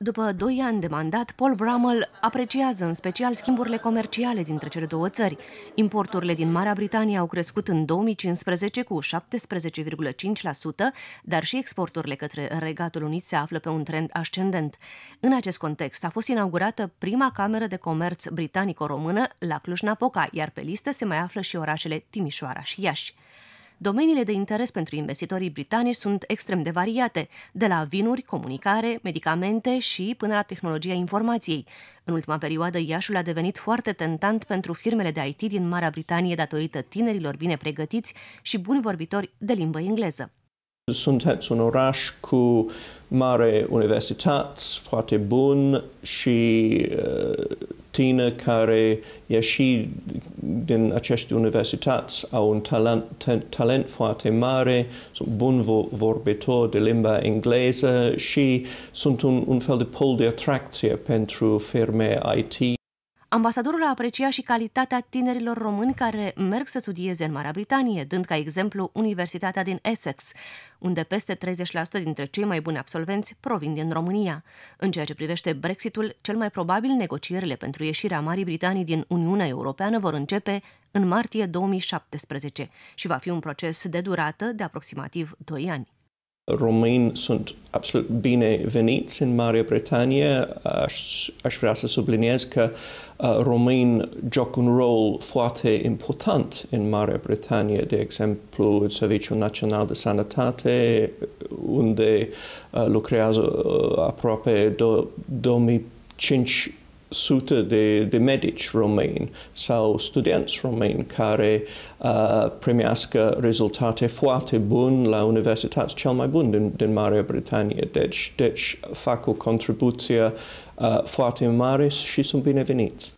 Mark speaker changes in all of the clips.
Speaker 1: După doi ani de mandat, Paul Bramwell apreciază în special schimburile comerciale dintre cele două țări. Importurile din Marea Britanie au crescut în 2015 cu 17,5%, dar și exporturile către Regatul Unit se află pe un trend ascendent. În acest context a fost inaugurată prima cameră de comerț britanico-română la Cluj-Napoca, iar pe listă se mai află și orașele Timișoara și Iași. Domeniile de interes pentru investitorii britanici sunt extrem de variate, de la vinuri, comunicare, medicamente și până la tehnologia informației. În ultima perioadă, Iașul a devenit foarte tentant pentru firmele de IT din Marea Britanie datorită tinerilor bine pregătiți și buni vorbitori de limbă engleză.
Speaker 2: Sunteți un oraș cu mare universități foarte bun și uh, tine care ieși și din aceste universități au un talent, talent foarte mare, sunt bun vorbitor de limba engleză și sunt un, un fel de pol de atracție pentru firme IT.
Speaker 1: Ambasadorul a apreciat și calitatea tinerilor români care merg să studieze în Marea Britanie, dând ca exemplu Universitatea din Essex, unde peste 30% dintre cei mai buni absolvenți provin din România. În ceea ce privește Brexitul, cel mai probabil negocierile pentru ieșirea Marii Britanii din Uniunea Europeană vor începe în martie 2017 și va fi un proces de durată de aproximativ 2 ani
Speaker 2: români sunt absolut bineveniți în Marea Britanie. Aș, aș vrea să subliniez că uh, români joacă un rol foarte important în Marea Britanie, de exemplu, în Serviciul Național de Sănătate, unde uh, lucrează uh, aproape do, sute de, de medici români sau studenți români care uh, primească rezultate foarte bune la universități, cel mai bun din, din Marea Britanie. Deci, deci fac o contribuție uh, foarte mare și sunt bineveniți.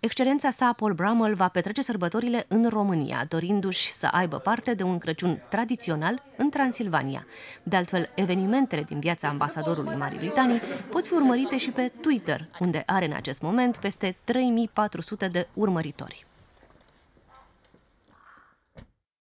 Speaker 1: Excelența sa, Paul Bramwell, va petrece sărbătorile în România, dorindu-și să aibă parte de un Crăciun tradițional în Transilvania. De altfel, evenimentele din viața ambasadorului Marii Britanii pot fi urmărite și pe Twitter, unde are în acest moment peste 3400 de urmăritori.